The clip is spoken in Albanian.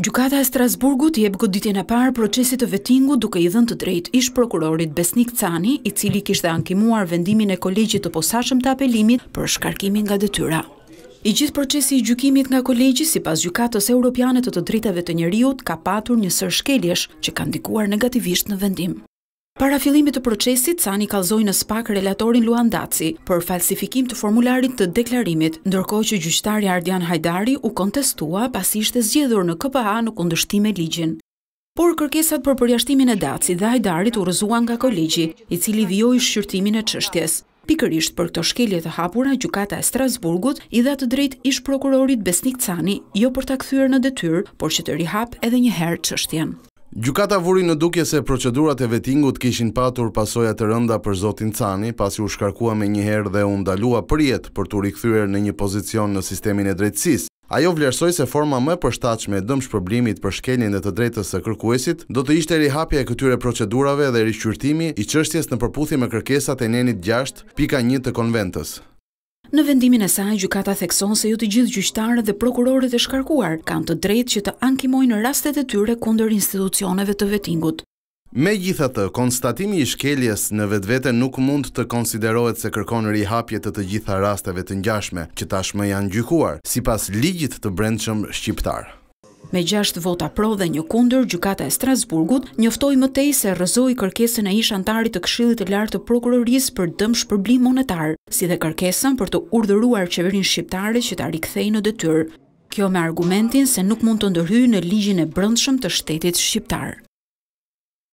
Gjukata e Strasburgut jep goditjen e parë procesit të vetingu duke i dhën të drejt ish prokurorit Besnik Cani, i cili kishtë dhe ankimuar vendimin e kolegjit të posashëm të apelimit për shkarkimin nga detyra. I gjithë procesi i gjukimit nga kolegjit si pas gjukatës europianet të të drejtave të njeriut ka patur një sërshkeljesh që kanë ndikuar negativisht në vendim. Para fillimit të procesit, Cani kalzoj në spak relatorin Luan Daci për falsifikim të formularit të deklarimit, ndërko që gjyçtari Ardian Hajdari u kontestua pas ishte zgjedhur në KPA në kundështime ligjin. Por kërkesat për përjashtimin e Daci dhe Hajdari të rëzuan nga kolegji, i cili vjoj shqyrtimin e qështjes. Pikërisht për këto shkelje të hapura, gjukata e Strasburgut i dhe të drejt ish prokurorit Besnik Cani, jo për të këthyre në detyr, por që të rihap edhe një herë qështjen. Gjukata vuri në duke se procedurat e vetingut kishin patur pasoja të rënda për Zotin Cani, pasi u shkarkua me njëherë dhe u ndalua për jetë për të rikëthyre në një pozicion në sistemin e drejtsis. Ajo vlerësoj se forma më përshtachme e dëmsh problemit për shkeljen dhe të drejtës së kërkuesit, do të ishte rihapja e këtyre procedurave dhe rishqyrtimi i qështjes në përputhje me kërkesat e nenit gjasht pika një të konventës. Në vendimin e saj, gjukata thekson se ju të gjithë gjyqtarë dhe prokurorët e shkarkuar kanë të drejt që të ankimojnë rastet e tyre kunder institucioneve të vetingut. Me gjitha të konstatimi i shkeljes në vetë vete nuk mund të konsiderohet se kërkon rihapje të të gjitha rastave të njashme që tashme janë gjykuar, si pas ligjit të brendshëm shqiptarë. Me 6 vota pro dhe një kunder, Gjukata e Strasburgut njoftoj mëtej se rëzoj kërkesën e ish antarit të këshillit të lartë të prokuroris për dëmë shpërblim monetar, si dhe kërkesën për të urdhëruar qeverin shqiptare që ta rikthej në dëtyr. Kjo me argumentin se nuk mund të ndërhyjë në ligjin e brëndshëm të shtetit shqiptar.